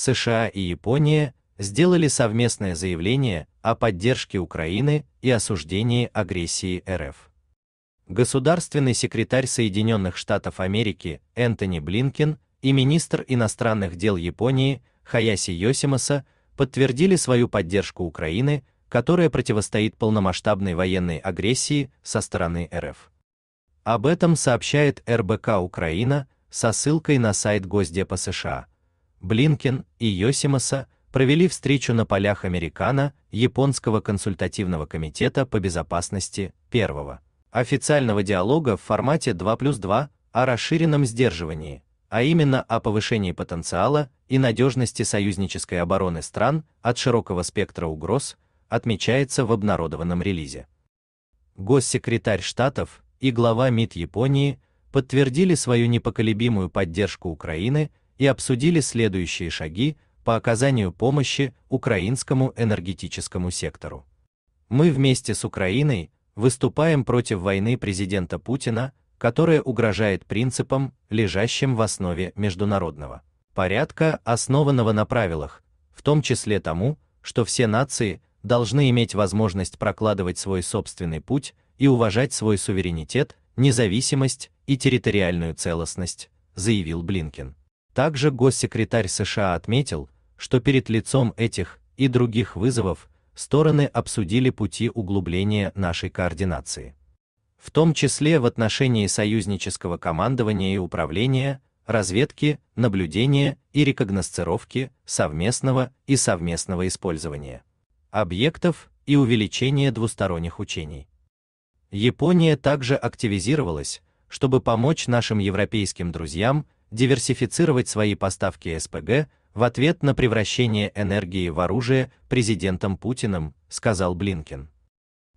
США и Япония сделали совместное заявление о поддержке Украины и осуждении агрессии РФ. Государственный секретарь Соединенных Штатов Америки Энтони Блинкен и министр иностранных дел Японии Хаяси Йосимаса подтвердили свою поддержку Украины, которая противостоит полномасштабной военной агрессии со стороны РФ. Об этом сообщает РБК Украина со ссылкой на сайт Госдепа США. Блинкен и Йосимаса провели встречу на полях Американо, Японского консультативного комитета по безопасности, первого официального диалога в формате 2 плюс 2 о расширенном сдерживании, а именно о повышении потенциала и надежности союзнической обороны стран от широкого спектра угроз, отмечается в обнародованном релизе. Госсекретарь Штатов и глава МИД Японии подтвердили свою непоколебимую поддержку Украины и обсудили следующие шаги по оказанию помощи украинскому энергетическому сектору. Мы вместе с Украиной выступаем против войны президента Путина, которая угрожает принципам, лежащим в основе международного порядка, основанного на правилах, в том числе тому, что все нации должны иметь возможность прокладывать свой собственный путь и уважать свой суверенитет, независимость и территориальную целостность, заявил Блинкен. Также госсекретарь США отметил, что перед лицом этих и других вызовов стороны обсудили пути углубления нашей координации. В том числе в отношении союзнического командования и управления, разведки, наблюдения и рекогносцировки, совместного и совместного использования объектов и увеличения двусторонних учений. Япония также активизировалась, чтобы помочь нашим европейским друзьям диверсифицировать свои поставки СПГ в ответ на превращение энергии в оружие президентом Путиным, сказал Блинкен.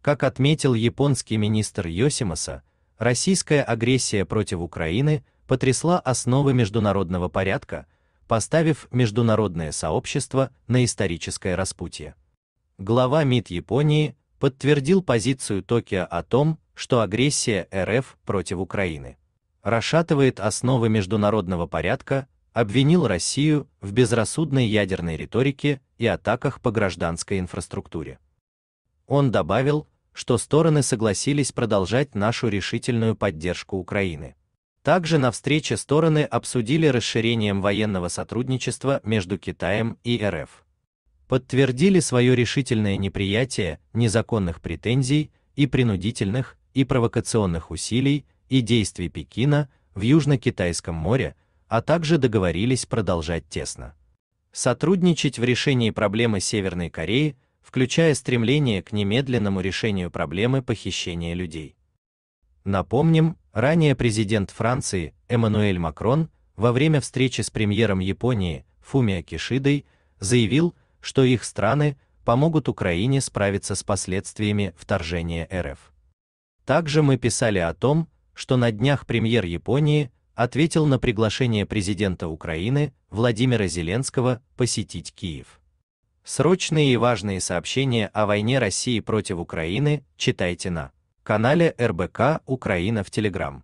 Как отметил японский министр Йосимаса, российская агрессия против Украины потрясла основы международного порядка, поставив международное сообщество на историческое распутье. Глава МИД Японии подтвердил позицию Токио о том, что агрессия РФ против Украины расшатывает основы международного порядка, обвинил Россию в безрассудной ядерной риторике и атаках по гражданской инфраструктуре. Он добавил, что стороны согласились продолжать нашу решительную поддержку Украины. Также на встрече стороны обсудили расширением военного сотрудничества между Китаем и РФ. Подтвердили свое решительное неприятие незаконных претензий и принудительных и провокационных усилий и действий Пекина в Южно-Китайском море, а также договорились продолжать тесно сотрудничать в решении проблемы Северной Кореи, включая стремление к немедленному решению проблемы похищения людей. Напомним, ранее президент Франции Эммануэль Макрон во время встречи с премьером Японии Фумио Кишидой заявил, что их страны помогут Украине справиться с последствиями вторжения РФ. Также мы писали о том, что на днях премьер Японии ответил на приглашение президента Украины Владимира Зеленского посетить Киев. Срочные и важные сообщения о войне России против Украины читайте на канале РБК Украина в Телеграм.